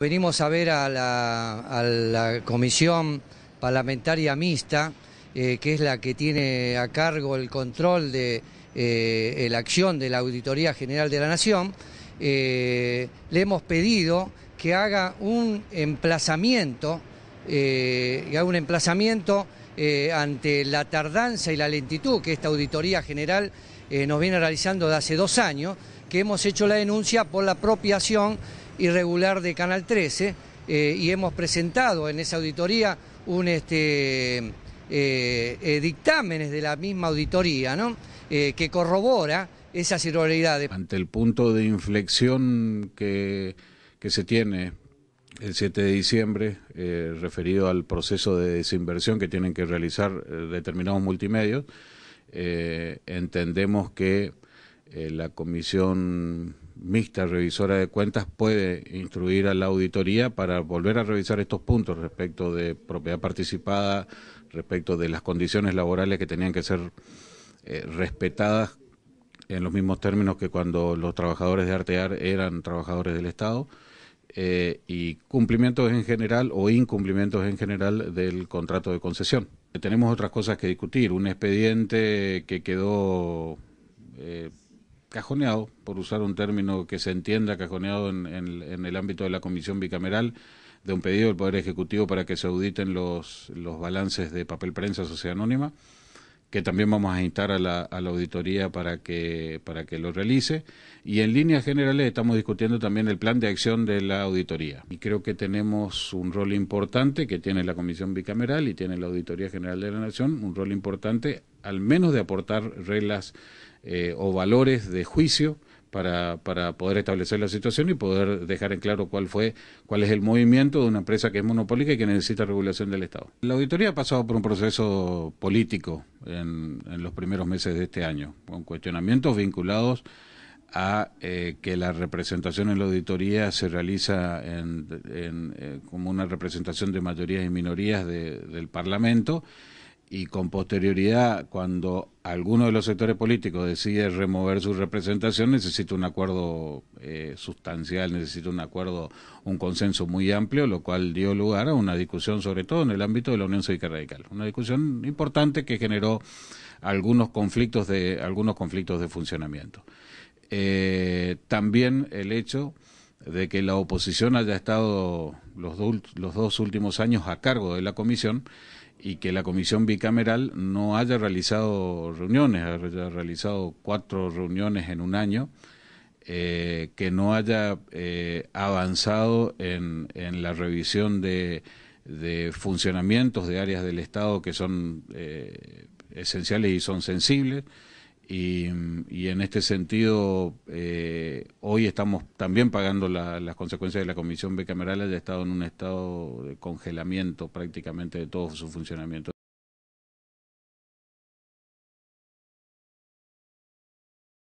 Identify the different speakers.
Speaker 1: Venimos a ver a la, comisión parlamentaria mixta, eh, que es la que tiene a cargo el control de eh, la acción de la Auditoría General de la Nación. Eh, le hemos pedido que haga un emplazamiento, que haga un emplazamiento ante la tardanza y la lentitud que esta Auditoría General nos viene realizando de hace dos años, que hemos hecho la denuncia por la apropiación irregular de Canal 13 eh, y hemos presentado en esa auditoría un este, eh, eh, dictámenes de la misma auditoría ¿no? que corrobora esas
Speaker 2: irregularidades. Ante el punto de inflexión que, que se tiene el 7 de diciembre, referido al proceso de desinversión que tienen que realizar determinados multimedios, entendemos que la Comisión mixta revisora de cuentas puede instruir a la auditoría para volver a revisar estos puntos respecto de propiedad participada, respecto de las condiciones laborales que tenían que ser eh, respetadas en los mismos términos que cuando los trabajadores de Artear eran trabajadores del Estado. Eh, y cumplimientos en general o incumplimientos en general del contrato de concesión. Tenemos otras cosas que discutir, un expediente que quedó eh, cajoneado, por usar un término que se entienda, cajoneado en, en, el ámbito de la comisión bicameral, de un pedido del Poder Ejecutivo para que se auditen los, los balances de papel prensa, sociedad anónima que también vamos a instar a la, auditoría para que, para que lo realice. Y en líneas generales estamos discutiendo también el plan de acción de la auditoría. Y creo que tenemos un rol importante que tiene la Comisión Bicameral y tiene la Auditoría General de la Nación, un rol importante al menos de aportar reglas eh, o valores de juicio para, poder establecer la situación y poder dejar en claro cuál fue, cuál es el movimiento de una empresa que es monopólica y que necesita regulación del Estado. La auditoría ha pasado por un proceso político en, los primeros meses de este año, con cuestionamientos vinculados a eh, que la representación en la auditoría se realiza eh, como una representación de mayorías y minorías del Parlamento y con posterioridad, cuando alguno de los sectores políticos decide remover su representación, necesita un acuerdo eh, sustancial, necesita un acuerdo, un consenso muy amplio, lo cual dio lugar a una discusión, sobre todo en el ámbito de la Unión Cívica Radical. Una discusión importante que generó algunos conflictos de, algunos conflictos de funcionamiento. Eh, también el hecho de que la oposición haya estado los, los dos últimos años a cargo de la comisión y que la comisión bicameral no haya realizado reuniones, haya realizado cuatro reuniones en un año, eh, que no haya eh, avanzado en, la revisión de, de, funcionamientos de áreas del Estado que son eh, esenciales y son sensibles. Y, en este sentido, eh, hoy estamos también pagando las consecuencias de la Comisión Bicameral
Speaker 1: ha estado en un estado de congelamiento prácticamente de todo su funcionamiento.